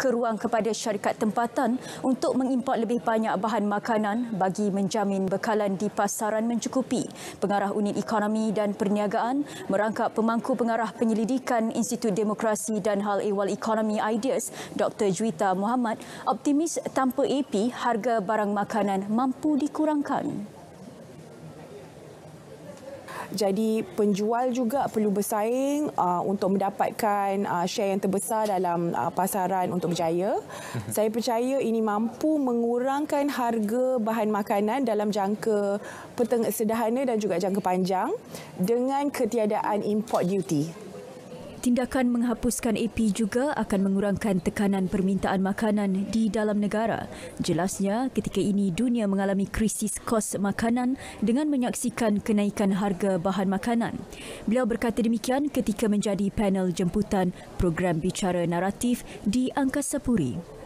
ke ruang kepada syarikat tempatan untuk mengimport lebih banyak bahan makanan bagi menjamin bekalan di pasaran mencukupi. Pengarah Unit Ekonomi dan Perniagaan merangkap pemangku pengarah penyelidikan Institut Demokrasi dan Hal Ehwal Ekonomi Ideas Dr. Juita Muhammad optimis tanpa AP harga barang makanan mampu dikurangkan jadi penjual juga perlu bersaing uh, untuk mendapatkan uh, share yang terbesar dalam uh, pasaran untuk berjaya. Mhm. Saya percaya ini mampu mengurangkan harga bahan makanan dalam jangka peteng- sederhana dan juga jangka panjang dengan ketiadaan import duty. Tindakan menghapuskan AP juga akan mengurangkan tekanan permintaan makanan di dalam negara. Jelasnya, ketika ini dunia mengalami krisis kos makanan dengan menyaksikan kenaikan harga bahan makanan. Beliau berkata demikian ketika menjadi panel jemputan program bicara naratif di Angkasa Puri.